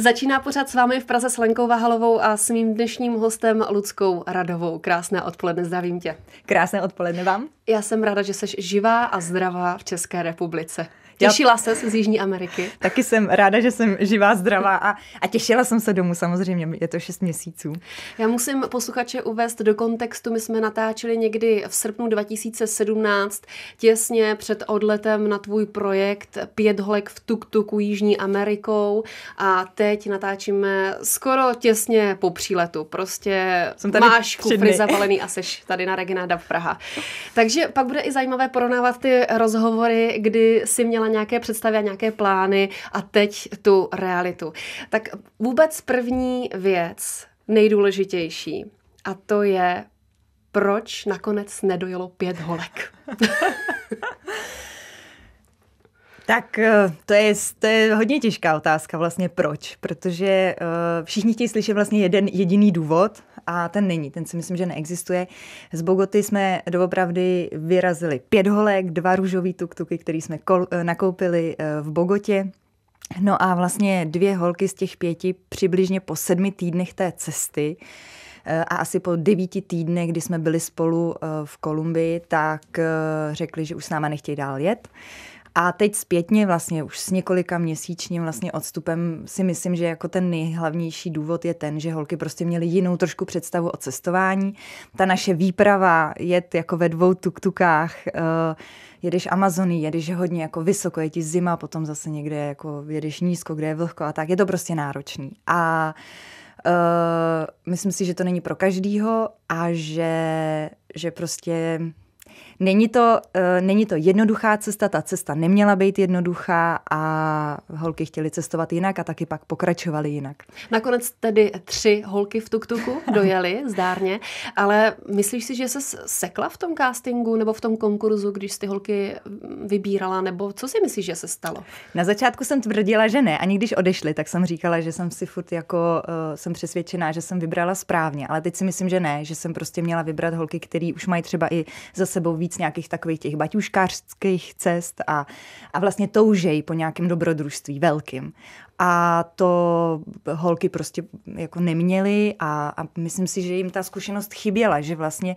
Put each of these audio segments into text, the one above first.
Začíná pořád s vámi v Praze s Lenkou Vahalovou a s mým dnešním hostem Ludskou Radovou. Krásné odpoledne, zdravím tě. Krásné odpoledne vám. Já jsem ráda, že jsi živá a zdravá v České republice. Těšila se z Jižní Ameriky. Taky jsem ráda, že jsem živá, zdravá a, a těšila jsem se domů samozřejmě, je to 6 měsíců. Já musím posluchače uvést do kontextu, my jsme natáčeli někdy v srpnu 2017, těsně před odletem na tvůj projekt Pět holek v Tuktuku Jižní Amerikou a teď natáčíme skoro těsně po příletu. Prostě jsem tady máš kufry zavalený a seš tady na Regina Dab Praha. Takže pak bude i zajímavé porovnávat ty rozhovory, kdy si měla nějaké představy a nějaké plány a teď tu realitu. Tak vůbec první věc, nejdůležitější, a to je, proč nakonec nedojelo pět holek. Tak eh, to je, to je hodně těžká otázka vlastně proč, protože uh, všichni chtějí slyšet vlastně jeden jediný důvod a ten není, ten si myslím, že neexistuje. Z Bogoty jsme doopravdy vyrazili pět holek, dva růžový tuktuky, který jsme kol- eh, nakoupili eh, v Bogotě. No a vlastně dvě holky z těch pěti přibližně po sedmi týdnech té cesty eh, a asi po devíti týdnech, kdy jsme byli spolu v Kolumbii, tak řekli, že už s náma nechtějí dál jet. A teď zpětně vlastně už s několika měsíčním vlastně odstupem si myslím, že jako ten nejhlavnější důvod je ten, že holky prostě měly jinou trošku představu o cestování. Ta naše výprava jet jako ve dvou tuktukách, eh, jedeš Amazony, jedeš hodně jako vysoko, je ti zima, potom zase někde jako jedeš nízko, kde je vlhko a tak. Je to prostě náročný. A Uh, myslím si, že to není pro každýho a že, že prostě Není to, uh, není to jednoduchá cesta, ta cesta neměla být jednoduchá a holky chtěly cestovat jinak a taky pak pokračovaly jinak. Nakonec tedy tři holky v tuktuku dojeli zdárně, ale myslíš si, že se sekla v tom castingu nebo v tom konkurzu, když ty holky mm, vybírala, nebo co si myslíš, že se stalo? Na začátku jsem tvrdila, že ne. Ani když odešly, tak jsem říkala, že jsem si furt jako uh, jsem přesvědčená, že jsem vybrala správně, ale teď si myslím, že ne, že jsem prostě měla vybrat holky, které už mají třeba i za sebou víc víc nějakých takových těch baťuškářských cest a, a vlastně toužej po nějakém dobrodružství velkým. A to holky prostě jako neměly a, a myslím si, že jim ta zkušenost chyběla, že vlastně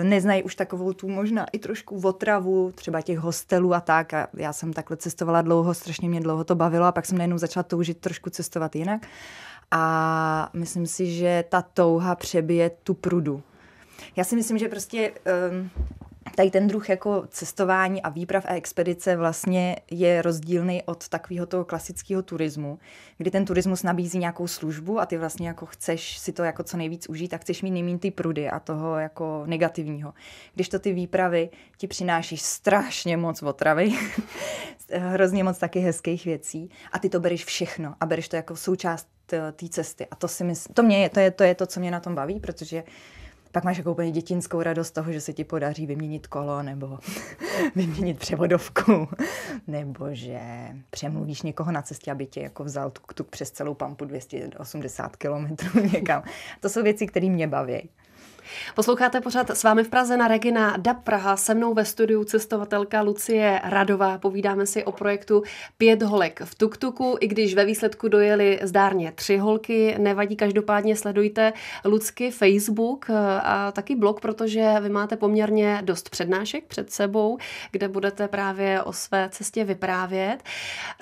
eh, neznají už takovou tu možná i trošku otravu, třeba těch hostelů a tak. A já jsem takhle cestovala dlouho, strašně mě dlouho to bavilo a pak jsem najednou začala toužit trošku cestovat jinak. A myslím si, že ta touha přebije tu prudu. Já si myslím, že prostě um, tady ten druh jako cestování a výprav a expedice vlastně je rozdílný od takového toho klasického turismu, kdy ten turismus nabízí nějakou službu a ty vlastně jako chceš si to jako co nejvíc užít a chceš mít nejméně ty prudy a toho jako negativního. Když to ty výpravy ti přináší strašně moc otravy, hrozně moc taky hezkých věcí a ty to bereš všechno a bereš to jako součást eh, té cesty. A to si mysl... to, mě je, to, je, to je to, co mě na tom baví, protože pak máš jako úplně dětinskou radost toho, že se ti podaří vyměnit kolo nebo vyměnit převodovku, nebo že přemluvíš někoho na cestě, aby tě jako vzal tuk, tuk přes celou pampu 280 kilometrů někam. To jsou věci, které mě baví. Posloucháte pořád s vámi v Praze na Regina DAP Praha. Se mnou ve studiu cestovatelka Lucie Radová. Povídáme si o projektu Pět holek v Tuktuku. I když ve výsledku dojeli zdárně tři holky, nevadí. Každopádně sledujte Lucky Facebook eh, a taky blog, protože vy máte poměrně dost přednášek před sebou, kde budete právě o své cestě vyprávět.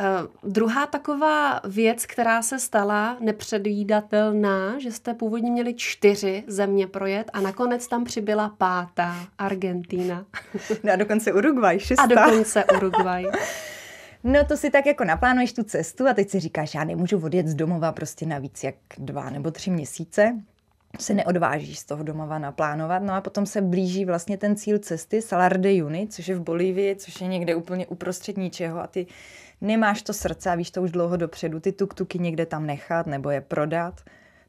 Eh, druhá taková věc, která se stala nepředvídatelná, že jste původně měli čtyři země projet a nakonec tam přibyla pátá Argentína. No a dokonce Uruguay, šestá. A dokonce Uruguay. No to si tak jako naplánuješ tu cestu a teď si říkáš, já nemůžu odjet z domova prostě navíc jak dva nebo tři měsíce se neodvážíš z toho domova naplánovat. No a potom se blíží vlastně ten cíl cesty Salar de Juni, což je v Bolívii, což je někde úplně uprostřed ničeho a ty nemáš to srdce a víš to už dlouho dopředu, ty tuktuky někde tam nechat nebo je prodat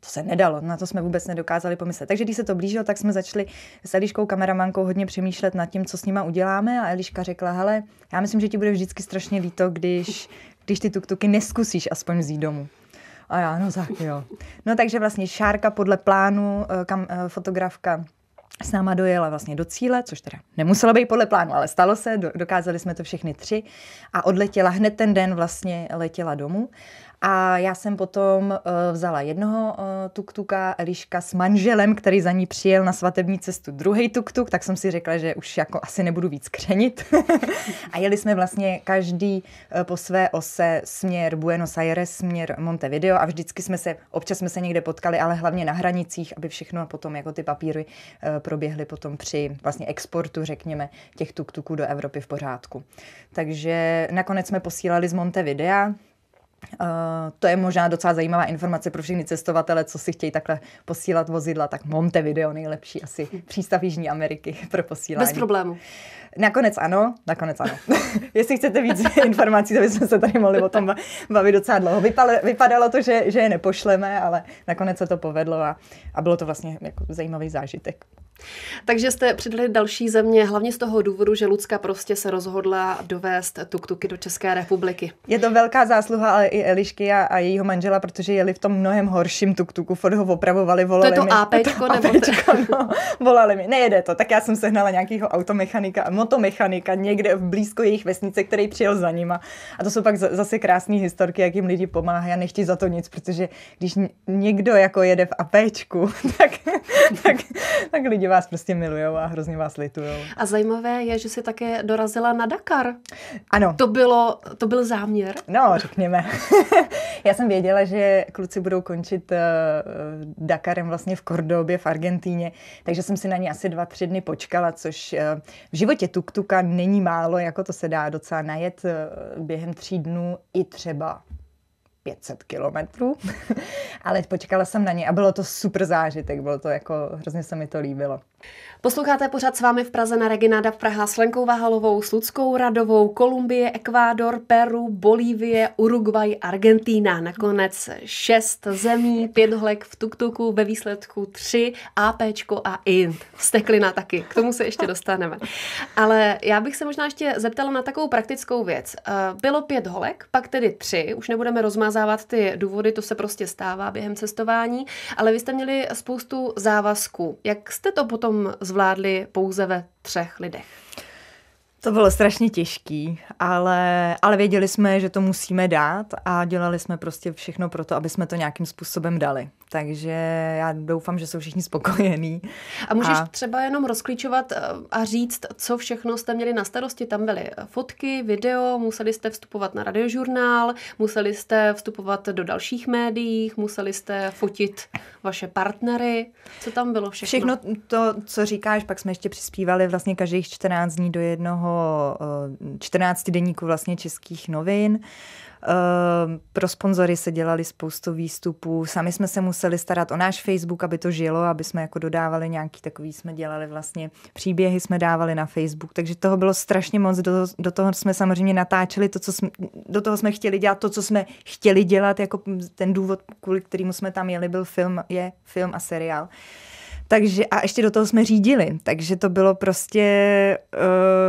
to se nedalo, na to jsme vůbec nedokázali pomyslet. Takže když se to blížilo, tak jsme začali s Eliškou kameramankou hodně přemýšlet nad tím, co s nima uděláme a Eliška řekla, hele, já myslím, že ti bude vždycky strašně líto, když, když ty tuktuky neskusíš aspoň vzít domů. A já, no tak jo. No takže vlastně Šárka podle plánu, eh, kam eh, fotografka s náma dojela vlastně do cíle, což teda nemuselo být podle plánu, ale stalo se, dokázali jsme to všechny tři a odletěla hned ten den vlastně letěla domů a já jsem potom eh, vzala jednoho eh, tuktuka, Eliška s manželem, který za ní přijel na svatební cestu druhý tuktuk, tak jsem si řekla, že už jako asi nebudu víc křenit. a jeli jsme vlastně každý eh, po své ose směr Buenos Aires, směr Montevideo a vždycky jsme se, občas jsme se někde potkali, ale hlavně na hranicích, aby všechno potom jako ty papíry proběhly potom při vlastně exportu, řekněme, těch tuktuků do Evropy v pořádku. Takže nakonec jsme posílali z Montevidea, Eh, to je možná docela zajímavá informace pro všechny cestovatele, co si chtějí takhle posílat vozidla, tak Montevideo nejlepší asi přístav Jižní Ameriky pro posílání. Bez problému. Nakonec ano, nakonec ano. Jestli chcete víc informací, to bychom se tady mohli o tom bavit docela dlouho. vypadalo to, že, že je nepošleme, ale nakonec se to povedlo a, a bylo to vlastně jako zajímavý zážitek. Takže jste přidali další země, hlavně z toho důvodu, že Lucka prostě se rozhodla dovést tuktuky do České republiky. Je to velká zásluha ale i Elišky a, a jejího manžela, protože jeli v tom mnohem horším tuktuku, furt ho opravovali, volali to je to mi. APčko, to nebo APčko, no, volali mi, nejede to, tak já jsem sehnala nějakého automechanika motomechanika někde v blízko jejich vesnice, který přijel za nima. A to jsou pak zase krásné historky, jak jim lidi pomáhají a nechtějí za to nic, protože když někdo jako jede v APčku, tak, tak, tak lidi lidi vás prostě milují a hrozně vás litují. A zajímavé je, že jsi také dorazila na Dakar. Ano. To, bylo, to byl záměr? No, řekněme. Já jsem věděla, že kluci budou končit uh, Dakarem vlastně v Kordobě v Argentíně, takže jsem si na ně asi dva, tři dny počkala, což uh, v životě tuktuka není málo, jako to se dá docela najet uh, během tří dnů i třeba 500 kilometrů, ale počkala jsem na ně a bylo to super zážitek, bylo to jako, hrozně se mi to líbilo. Posloucháte pořád s vámi v Praze na Regináda v Praha s Lenkou Vahalovou, s Ludskou Radovou, Kolumbie, Ekvádor, Peru, Bolívie, Uruguay, Argentína. Nakonec šest zemí, pět holek v tuktuku, ve výsledku tři, APčko a INT. Steklina taky, k tomu se ještě dostaneme. Ale já bych se možná ještě zeptala na takovou praktickou věc. Eh, bylo pět holek, pak tedy tři, už nebudeme rozmazávat ty důvody, to se prostě stává během cestování, ale vy jste měli spoustu závazků. Jak jste to potom bychom zvládli pouze ve třech lidech? To bylo strašně těžký, ale, ale věděli jsme, že to musíme dát a dělali jsme prostě všechno pro to, aby jsme to nějakým způsobem dali. Takže já doufám, že jsou všichni spokojení. A můžeš a... třeba jenom rozklíčovat eh, a říct, co všechno jste měli na starosti. Tam byly eh, fotky, video, museli jste vstupovat na radiožurnál, museli jste vstupovat do dalších médií, museli jste fotit vaše partnery. Co tam bylo všechno? Všechno to, co říkáš, pak jsme ještě přispívali vlastně každých 14 dní do jednoho 14 eh, denníku vlastně českých novin. Eh, pro sponzory se dělali spoustu výstupů. Sami jsme se museli starat o náš Facebook, aby to žilo, aby jsme jako dodávali nějaký takový, jsme dělali vlastně příběhy, jsme dávali na Facebook. Takže toho bylo strašně moc. Do, do toho jsme samozřejmě natáčeli to, co jsme, do toho jsme chtěli dělat to, co jsme chtěli dělat. Jako ten důvod, kvůli kterému jsme tam jeli, byl film, je film a seriál. Takže a ještě do toho jsme řídili, takže to bylo prostě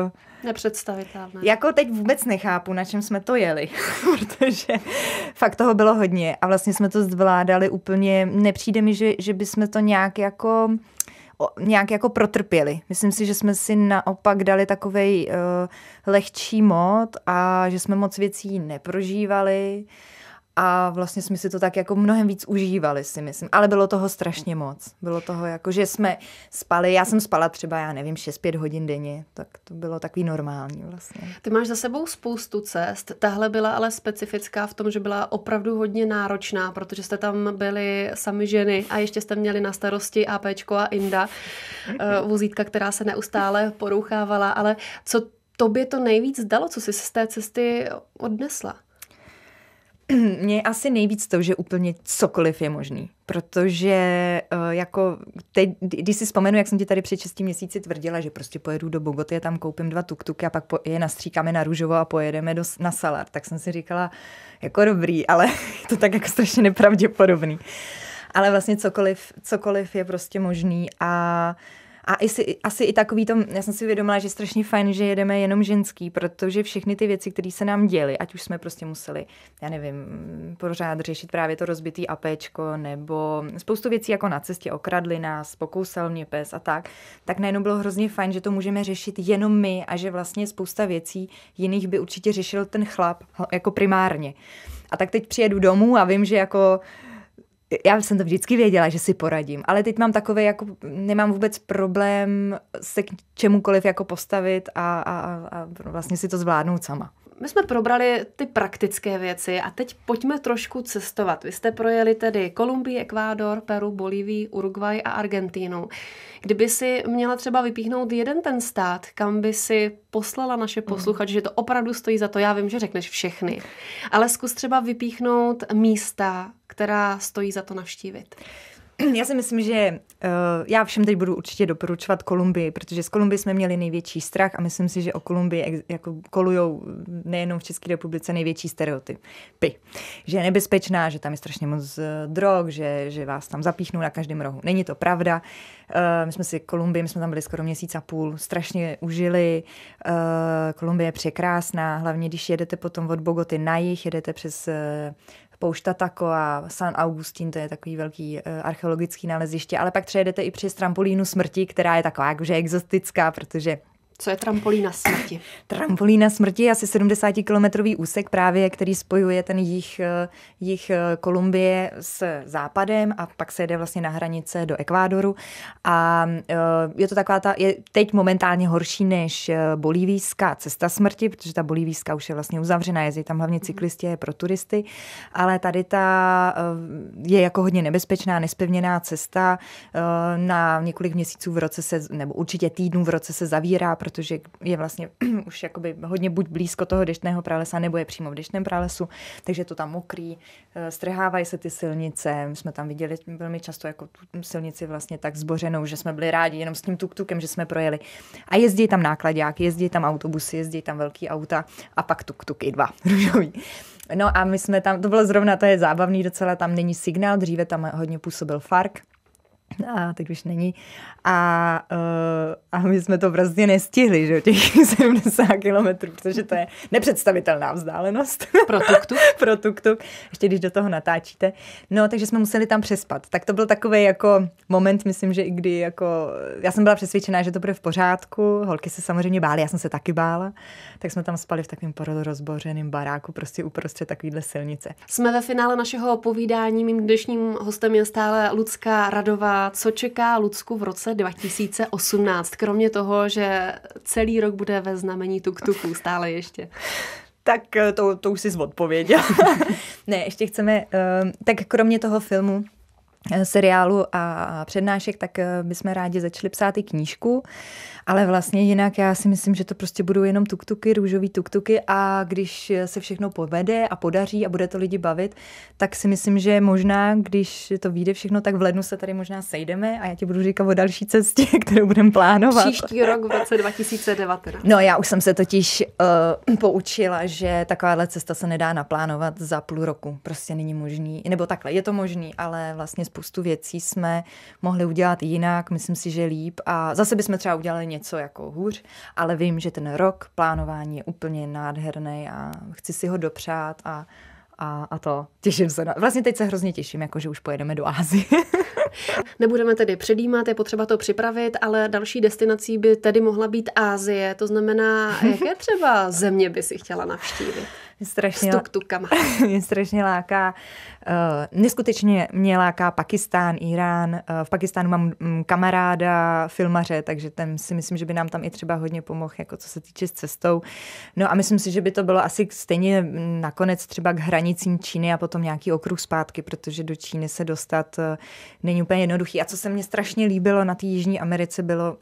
uh, Nepředstavitelné. Jako teď vůbec nechápu, na čem jsme to jeli, protože fakt toho bylo hodně a vlastně jsme to zvládali úplně, nepřijde mi, že, že bychom to nějak jako nějak jako protrpěli. Myslím si, že jsme si naopak dali takovej uh, lehčí mod a že jsme moc věcí neprožívali. Uh, a vlastně jsme si to tak jako mnohem víc užívali, si myslím. Ale bylo toho strašně moc. Bylo toho jako, že jsme spali, já jsem spala třeba, já nevím, 6-5 hodin denně, tak to bylo takový normální vlastně. Ty máš za sebou spoustu cest, tahle byla ale specifická v tom, že byla opravdu hodně náročná, protože jste tam byli sami ženy a ještě jste měli na starosti APčko a Inda, eh, vozítka, která se neustále porouchávala, ale co tobě to nejvíc dalo, co jsi z té cesty odnesla? mě je asi nejvíc to, že úplně cokoliv je možný. Protože uh, jako teď, když si vzpomenu, jak jsem ti tady před 6 měsíci tvrdila, že prostě pojedu do Bogoty a tam koupím dva tuktuky a pak po, je nastříkáme na růžovo a pojedeme do, na salát, tak jsem si říkala, jako dobrý, ale je to tak jako strašně nepravděpodobný. Ale vlastně cokoliv, cokoliv je prostě možný a uh, a asi, asi i takový to, já jsem si uvědomila, že je strašně fajn, že jedeme jenom ženský, protože všechny ty věci, které se nám děly, ať už jsme prostě museli, já nevím, pořád řešit právě to rozbitý apéčko, nebo spoustu věcí jako na cestě okradli nás, pokousal mě pes a tak, tak najednou bylo hrozně fajn, že to můžeme řešit jenom my a že vlastně spousta věcí jiných by určitě řešil ten chlap jako primárně. A tak teď přijedu domů a vím, že jako uh, já jsem to vždycky věděla, že si poradím, ale teď mám takové, jako nemám vůbec problém se k čemukoliv jako postavit a, a, a vlastně si to zvládnout sama my jsme probrali ty praktické věci a teď pojďme trošku cestovat. Vy jste projeli tedy Kolumbii, Ekvádor, Peru, Bolívii, Uruguay a Argentínu. Kdyby si měla třeba vypíchnout jeden ten stát, kam by si poslala naše mhm. posluchače, mm. že to opravdu stojí za to, já vím, že řekneš všechny, ale zkus třeba vypíchnout místa, která stojí za to navštívit já si myslím, že uh, já všem teď budu určitě doporučovat Kolumbii, protože z Kolumbii jsme měli největší strach a myslím si, že o Kolumbii ex, jako kolujou nejenom v České republice největší stereotypy. Že je nebezpečná, že tam je strašně moc eh, drog, že, že vás tam zapíchnou na každém rohu. Není to pravda. Uh, my jsme si Kolumbii, my jsme tam byli skoro měsíc a půl, strašně užili. Uh, Kolumbie je překrásná, hlavně když jedete potom od Bogoty na jih, jedete přes poušta Tako a San Augustín, to je takový velký eh, archeologický naleziště, ale pak přejedete i přes trampolínu smrti, která je taková jakože exotická, protože co je trampolína smrti? trampolína smrti je asi 70-kilometrový úsek právě, který spojuje ten jich, eh, jich eh, Kolumbie s západem a pak se jede vlastně na hranice do Ekvádoru. A eh, je to taková ta, je teď momentálně horší než bolívijská cesta smrti, protože ta bolívijská už je vlastně uzavřená, jezdí tam hlavně mhm. cyklisti, je pro turisty, ale tady ta je jako hodně nebezpečná, nespevněná cesta. Na několik měsíců v roce se, nebo určitě týdnů v roce se zavírá, protože je vlastně už jakoby hodně buď blízko toho deštného pralesa, nebo je přímo v deštném pralesu, takže to tam mokrý, eh, strhávají se ty silnice, jsme tam viděli velmi často jako tu silnici vlastně tak zbořenou, že jsme byli rádi jenom s tím tuktukem, že jsme projeli. A jezdí tam nákladňáky, jezdí tam autobusy, jezdí tam velký auta a pak tuktuky dva růžový. No a my jsme tam, to bylo zrovna, to je zábavný docela, tam není signál, dříve tam hodně působil Fark, a teď už není. A, uh, a my jsme to prostě nestihli, že těch 70 kilometrů, protože to je nepředstavitelná vzdálenost. Pro tuk-tuk. Pro tuk-tuk, ještě když do toho natáčíte. No, takže jsme museli tam přespat. Tak to byl takový jako moment, myslím, že i kdy jako, já jsem byla přesvědčená, že to bude v pořádku, holky se samozřejmě bály, já jsem se taky bála, tak jsme tam spali v takovém rozbořeném baráku, prostě uprostřed takovýhle silnice. Jsme ve finále našeho povídání, mým dnešním hostem je stále Lucka Radová, co čeká Lucku v roce 2018, kromě toho, že celý rok bude ve znamení tuktuků stále ještě? Tak eh, to, to už jsi odpověděl. ne, ještě chceme, eh, tak kromě toho filmu, eh, seriálu a přednášek, tak bychom rádi začali psát i knížku. Ale vlastně jinak já si myslím, že to prostě budou jenom tuktuky, růžový tuktuky a když se všechno povede a podaří a bude to lidi bavit, tak si myslím, že možná, když to vyjde všechno, tak v lednu se tady možná sejdeme a já ti budu říkat o další cestě, kterou budeme plánovat. Příští rok v roce 2019. No já už jsem se totiž uh, poučila, že takováhle cesta se nedá naplánovat za půl roku. Prostě není možný. Nebo takhle, je to možný, ale vlastně spoustu věcí jsme mohli udělat jinak. Myslím si, že líp. A zase bychom třeba udělali něco jako hůř, ale vím, že ten rok plánování je úplně nádherný a chci si ho dopřát a a, a to. Těším se. Na, vlastně teď se hrozně těším, jako že už pojedeme do Ázie. Nebudeme tedy předjímat, je potřeba to připravit, ale další destinací by tedy mohla být Ázie. To znamená, jaké třeba země by si chtěla navštívit? strašně, s tuktukama. mě strašně láká, uh, neskutečně mě láká Pakistán, Irán. Uh, v Pakistánu mám um, kamaráda, filmaře, takže ten si myslím, že by nám tam i třeba hodně pomohl, jako co se týče s cestou. No a myslím si, že by to bylo asi stejně mm, nakonec třeba k hranicím Číny a potom nějaký okruh zpátky, protože do Číny se dostat uh, není úplně jednoduchý. A co se mně strašně líbilo na té Jižní Americe bylo,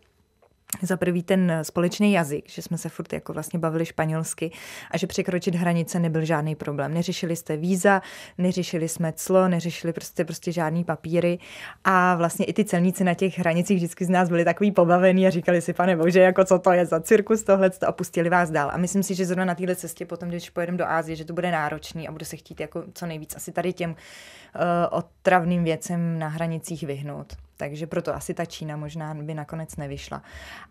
za prvý ten společný jazyk, že jsme se furt jako vlastně bavili španělsky a že překročit hranice nebyl žádný problém. Neřešili jste víza, neřešili jsme clo, neřešili prostě, prostě žádný papíry a vlastně i ty celníci na těch hranicích vždycky z nás byli takový pobavení a říkali si, pane bože, jako co to je za cirkus tohle a pustili vás dál. A myslím si, že zrovna na téhle cestě potom, když pojedeme do Ázie, že to bude náročný a bude se chtít jako co nejvíc asi tady těm uh, otravným věcem na hranicích vyhnout. Takže proto asi ta Čína možná by nakonec nevyšla.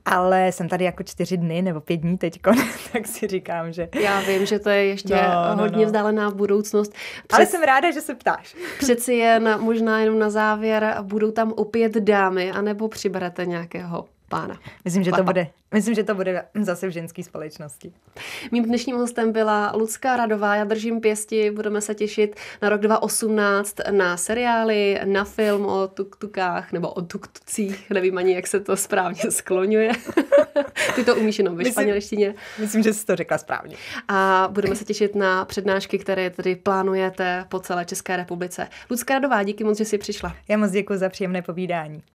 Ale jsem tady jako čtyři dny nebo pět dní teď, tak si říkám, že... Já vím, že to je ještě no, no hodně no, no. vzdálená budoucnost. Přes... Ale jsem ráda, že se ptáš. Přeci jen možná jenom na závěr, budou tam opět dámy, anebo přiberete nějakého pána. Myslím, že to bude, myslím, že to bude zase v ženské společnosti. Mým dnešním hostem byla Lucka Radová. Já držím pěsti, budeme se těšit na rok 2018 na seriály, na film o tuktukách nebo o tuktucích, nevím ani, jak se to správně skloňuje. Ty to umíš jenom ve španělštině. Myslím, že jsi to řekla správně. A budeme se těšit na přednášky, které tedy plánujete po celé České republice. Lucka Radová, díky moc, že jsi přišla. Já moc děkuji za příjemné povídání.